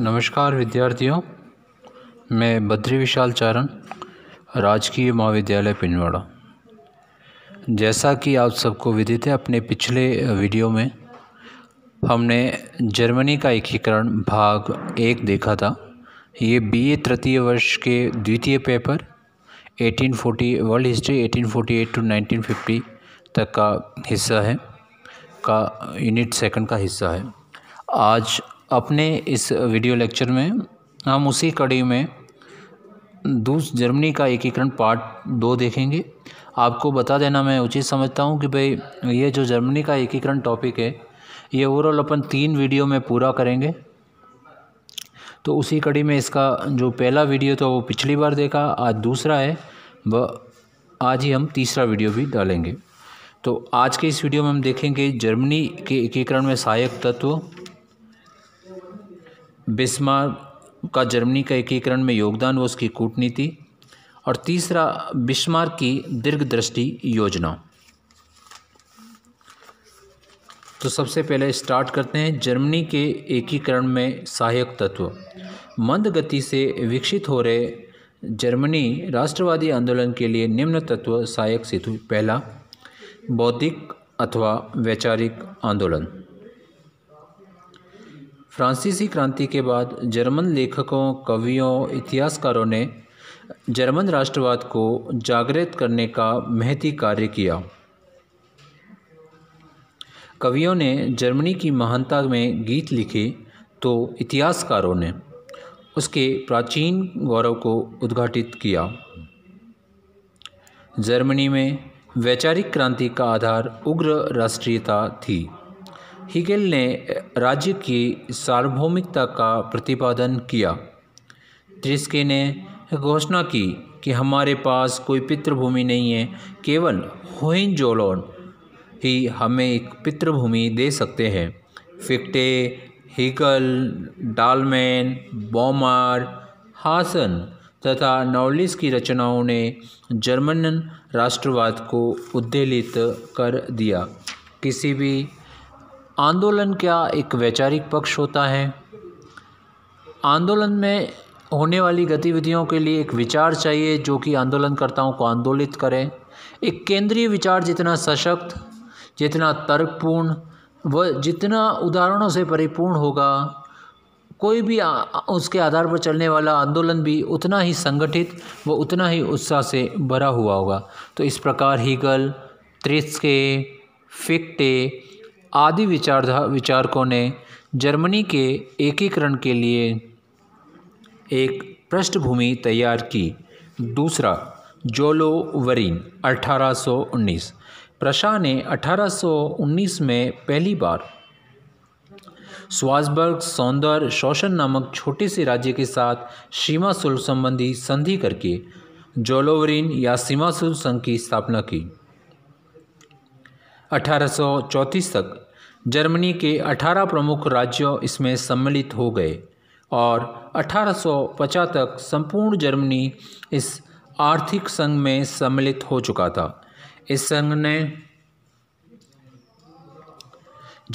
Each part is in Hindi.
नमस्कार विद्यार्थियों मैं बद्री विशाल चारण राजकीय महाविद्यालय पिंडवाड़ा जैसा कि आप सबको विदित है अपने पिछले वीडियो में हमने जर्मनी का एकीकरण भाग एक देखा था ये बीए तृतीय वर्ष के द्वितीय पेपर 1840 वर्ल्ड हिस्ट्री 1848 टू 1950 तक का हिस्सा है का यूनिट सेकंड का हिस्सा है आज अपने इस वीडियो लेक्चर में हम उसी कड़ी में दूस जर्मनी का एकीकरण पार्ट दो देखेंगे आपको बता देना मैं उचित समझता हूँ कि भाई ये जो जर्मनी का एकीकरण टॉपिक है ये ओवरऑल अपन तीन वीडियो में पूरा करेंगे तो उसी कड़ी में इसका जो पहला वीडियो था वो पिछली बार देखा आज दूसरा है व आज ही हम तीसरा वीडियो भी डालेंगे तो आज के इस वीडियो में हम देखेंगे जर्मनी के एकीकरण में सहायक तत्व बिस्मार का जर्मनी का एकीकरण में योगदान व उसकी कूटनीति और तीसरा बिस्मार की दीर्घदृष्टि योजना तो सबसे पहले स्टार्ट करते हैं जर्मनी के एकीकरण में सहायक तत्व मंद गति से विकसित हो रहे जर्मनी राष्ट्रवादी आंदोलन के लिए निम्न तत्व सहायक सिद्ध पहला बौद्धिक अथवा वैचारिक आंदोलन फ्रांसीसी क्रांति के बाद जर्मन लेखकों कवियों इतिहासकारों ने जर्मन राष्ट्रवाद को जागृत करने का महती कार्य किया कवियों ने जर्मनी की महानता में गीत लिखे तो इतिहासकारों ने उसके प्राचीन गौरव को उद्घाटित किया जर्मनी में वैचारिक क्रांति का आधार उग्र राष्ट्रीयता थी हिगेल ने राज्य की सार्वभौमिकता का प्रतिपादन किया त्रिस्के ने घोषणा की कि हमारे पास कोई पितृभूमि नहीं है केवल जोलोन ही हमें एक पितृभूमि दे सकते हैं फिक्टे हीगल डालमैन बॉमर हासन तथा नॉवलिस की रचनाओं ने जर्मन राष्ट्रवाद को उद्देलित कर दिया किसी भी आंदोलन क्या एक वैचारिक पक्ष होता है आंदोलन में होने वाली गतिविधियों के लिए एक विचार चाहिए जो कि आंदोलनकर्ताओं को आंदोलित करें एक केंद्रीय विचार जितना सशक्त जितना तर्कपूर्ण व जितना उदाहरणों से परिपूर्ण होगा कोई भी आ, उसके आधार पर चलने वाला आंदोलन भी उतना ही संगठित व उतना ही उत्साह से भरा हुआ होगा तो इस प्रकार हीगल त्रिस्के फिक्टे आदि विचार विचारकों ने जर्मनी के एकीकरण के लिए एक पृष्ठभूमि तैयार की दूसरा वरीन 1819 प्रशा ने 1819 में पहली बार स्वासबर्ग सौंदर्य शोषण नामक छोटे से राज्य के साथ सीमा शुल्क संबंधी संधि करके जोलोवरीन या सीमा शुल्क संघ की स्थापना की अठारह तक जर्मनी के 18 प्रमुख राज्यों इसमें सम्मिलित हो गए और 1850 तक संपूर्ण जर्मनी इस आर्थिक संघ में सम्मिलित हो चुका था इस संघ ने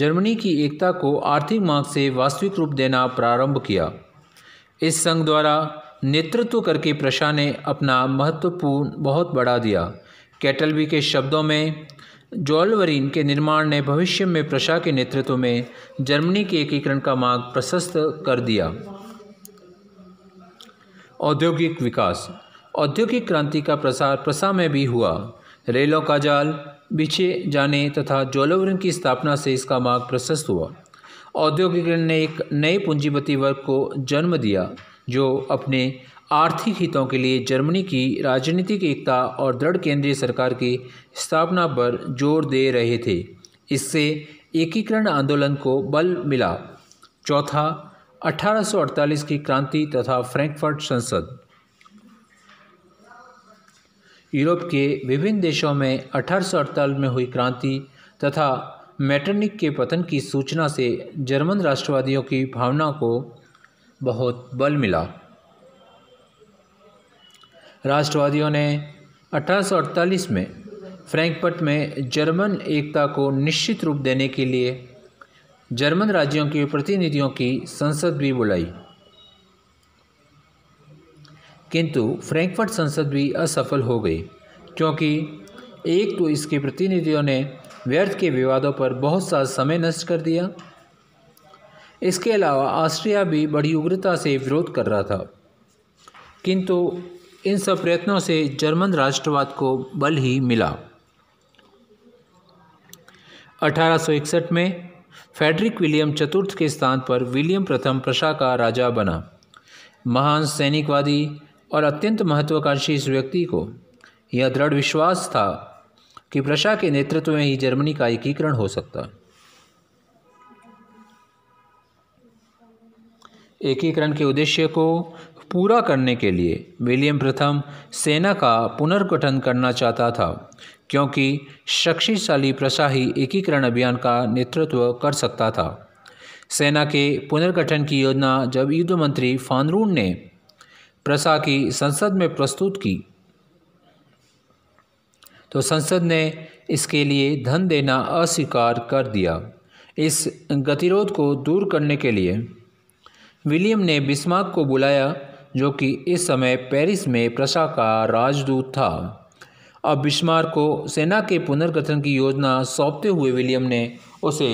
जर्मनी की एकता को आर्थिक मांग से वास्तविक रूप देना प्रारंभ किया इस संघ द्वारा नेतृत्व करके प्रशा ने अपना महत्वपूर्ण बहुत बढ़ा दिया कैटलवी के शब्दों में जॉलवरीन के निर्माण ने भविष्य में प्रशा के नेतृत्व में जर्मनी के एकीकरण का मार्ग प्रशस्त कर दिया औद्योगिक विकास औद्योगिक क्रांति का प्रसार प्रसा में भी हुआ रेलों का जाल बिछे जाने तथा जॉलोवरिन की स्थापना से इसका मार्ग प्रशस्त हुआ औद्योगिकरण ने एक नए पूंजीपति वर्ग को जन्म दिया जो अपने आर्थिक हितों के लिए जर्मनी की राजनीतिक एकता और दृढ़ केंद्रीय सरकार की स्थापना पर जोर दे रहे थे इससे एकीकरण आंदोलन को बल मिला चौथा 1848 की क्रांति तथा फ्रैंकफर्ट संसद यूरोप के विभिन्न देशों में अठारह में हुई क्रांति तथा मैटरनिक के पतन की सूचना से जर्मन राष्ट्रवादियों की भावना को बहुत बल मिला राष्ट्रवादियों ने 1848 में फ्रैंकफर्ट में जर्मन एकता को निश्चित रूप देने के लिए जर्मन राज्यों के प्रतिनिधियों की संसद भी बुलाई किंतु फ्रैंकफर्ट संसद भी असफल हो गई क्योंकि एक तो इसके प्रतिनिधियों ने व्यर्थ के विवादों पर बहुत सा समय नष्ट कर दिया इसके अलावा ऑस्ट्रिया भी बड़ी उग्रता से विरोध कर रहा था किंतु इन सब प्रयत्नों से जर्मन राष्ट्रवाद को बल ही मिला 1861 में फेडरिक विलियम चतुर्थ के स्थान पर विलियम प्रथम प्रशा का राजा बना महान सैनिकवादी और अत्यंत महत्वाकांक्षी इस व्यक्ति को यह दृढ़ विश्वास था कि प्रशा के नेतृत्व में ही जर्मनी का एकीकरण हो सकता एकीकरण के उद्देश्य को पूरा करने के लिए विलियम प्रथम सेना का पुनर्गठन करना चाहता था क्योंकि शक्तिशाली प्रशाही एकीकरण अभियान का नेतृत्व कर सकता था सेना के पुनर्गठन की योजना जब युद्ध मंत्री फानरून ने प्रसा की संसद में प्रस्तुत की तो संसद ने इसके लिए धन देना अस्वीकार कर दिया इस गतिरोध को दूर करने के लिए विलियम ने बिस्मार्क को बुलाया जो कि इस समय पेरिस में प्रशा का राजदूत था अब बिस्मार को सेना के पुनर्गठन की योजना सौंपते हुए विलियम ने उसे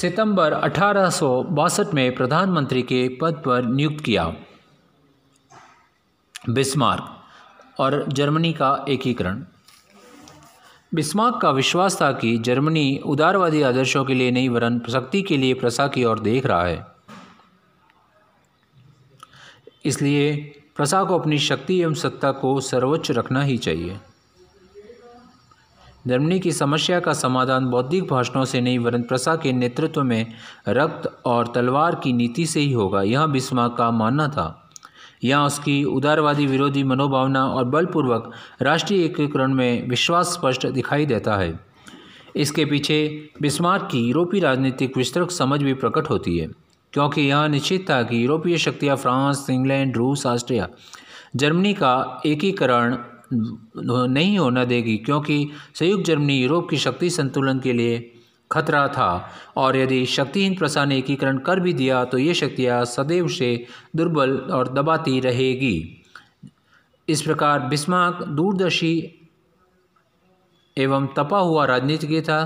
सितंबर अठारह में प्रधानमंत्री के पद पर नियुक्त किया बिस्मार्क और जर्मनी का एकीकरण बिस्मार्क का विश्वास था कि जर्मनी उदारवादी आदर्शों के लिए नहीं वरन शक्ति के लिए प्रसा की ओर देख रहा है इसलिए प्रसा को अपनी शक्ति एवं सत्ता को सर्वोच्च रखना ही चाहिए जर्मनी की समस्या का समाधान बौद्धिक भाषणों से नहीं वरन प्रसा के नेतृत्व में रक्त और तलवार की नीति से ही होगा यह बिस्मा का मानना था यहाँ उसकी उदारवादी विरोधी मनोभावना और बलपूर्वक राष्ट्रीय एकीकरण में विश्वास स्पष्ट दिखाई देता है इसके पीछे बिस्मार्क की यूरोपीय राजनीतिक विस्तृत समझ भी प्रकट होती है क्योंकि यह निश्चित था कि यूरोपीय शक्तियाँ फ्रांस इंग्लैंड रूस ऑस्ट्रिया जर्मनी का एकीकरण नहीं होना देगी क्योंकि संयुक्त जर्मनी यूरोप की शक्ति संतुलन के लिए खतरा था और यदि शक्तिहीन प्रसा ने एकीकरण कर भी दिया तो ये शक्तियाँ सदैव से दुर्बल और दबाती रहेगी इस प्रकार बिस्माक दूरदर्शी एवं तपा हुआ राजनीतिज्ञ था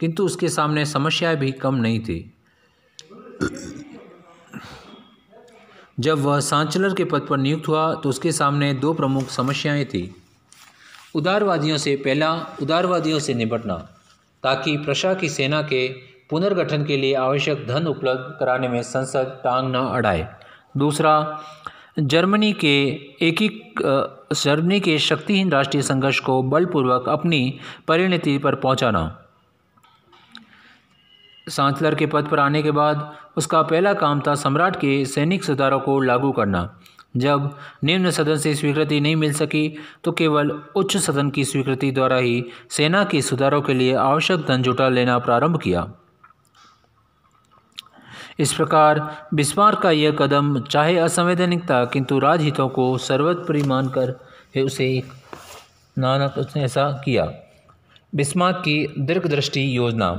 किंतु उसके सामने समस्याएं भी कम नहीं थी जब वह सांचलर के पद पर नियुक्त हुआ तो उसके सामने दो प्रमुख समस्याएं थीं उदारवादियों से पहला उदारवादियों से निपटना ताकि प्रशा की सेना के पुनर्गठन के लिए आवश्यक धन उपलब्ध कराने में संसद टांग न अड़ाए दूसरा जर्मनी के एक जर्मनी के शक्तिहीन राष्ट्रीय संघर्ष को बलपूर्वक अपनी परिणति पर पहुंचाना चांसलर के पद पर आने के बाद उसका पहला काम था सम्राट के सैनिक सुधारों को लागू करना जब निम्न सदन से स्वीकृति नहीं मिल सकी तो केवल उच्च सदन की स्वीकृति द्वारा ही सेना के सुधारों के लिए आवश्यक धन जुटा लेना प्रारंभ किया इस प्रकार बिस्मार का यह कदम चाहे असंवैधानिक था किंतु राजहितों को सर्वोपरि मानकर उसे नानक उसने ऐसा किया बिस्मार्क की दीर्घदृष्टि योजना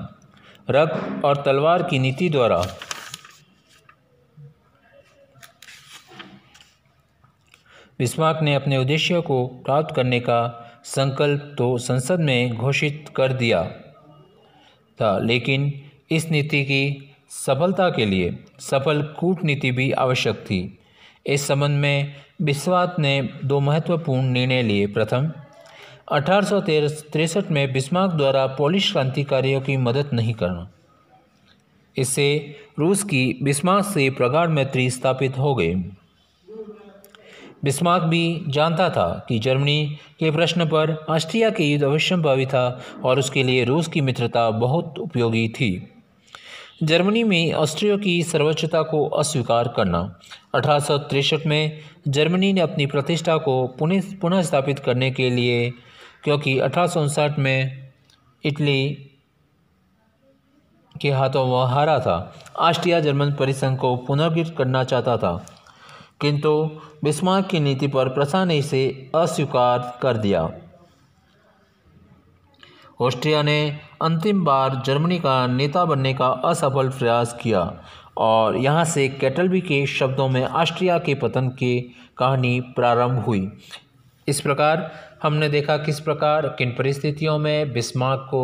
रग और तलवार की नीति द्वारा बिस्मार्क ने अपने उद्देश्य को प्राप्त करने का संकल्प तो संसद में घोषित कर दिया था लेकिन इस नीति की सफलता के लिए सफल कूटनीति भी आवश्यक थी इस संबंध में बिस्वात ने दो महत्वपूर्ण निर्णय लिए प्रथम अठारह में बिस्मार्क द्वारा पोलिश क्रांतिकारियों की मदद नहीं करना इससे रूस की बिस्मार्क से प्रगाढ़ मैत्री स्थापित हो गई बिस्मार्क भी जानता था कि जर्मनी के प्रश्न पर ऑस्ट्रिया के युद्ध अवश्य भावी था और उसके लिए रूस की मित्रता बहुत उपयोगी थी जर्मनी में ऑस्ट्रियो की सर्वोच्चता को अस्वीकार करना अठारह में जर्मनी ने अपनी प्रतिष्ठा को पुनः पुनः स्थापित करने के लिए क्योंकि अठारह में इटली के हाथों वह हारा था ऑस्ट्रिया जर्मन परिसंघ को पुनर्गृत करना चाहता था किंतु बिस्मार्क की नीति पर प्रसा ने इसे अस्वीकार कर दिया ऑस्ट्रिया ने अंतिम बार जर्मनी का नेता बनने का असफल प्रयास किया और यहाँ से कैटलबी के शब्दों में ऑस्ट्रिया के पतन की कहानी प्रारंभ हुई इस प्रकार हमने देखा किस प्रकार किन परिस्थितियों में बिस्मार्क को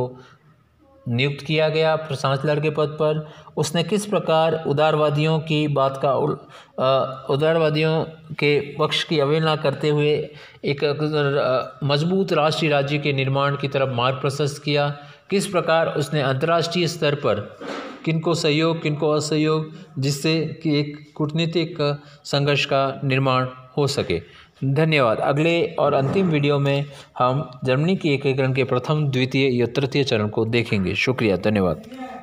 नियुक्त किया गया प्रशांत के पद पर उसने किस प्रकार उदारवादियों की बात का उदारवादियों के पक्ष की अवहेलना करते हुए एक मजबूत राष्ट्रीय राज्य के निर्माण की तरफ मार्ग प्रशस्त किया किस प्रकार उसने अंतर्राष्ट्रीय स्तर पर किनको सहयोग किनको असहयोग जिससे कि एक कूटनीतिक संघर्ष का निर्माण हो सके धन्यवाद अगले और अंतिम वीडियो में हम जर्मनी के एकीकरण के प्रथम द्वितीय या तृतीय चरण को देखेंगे शुक्रिया धन्यवाद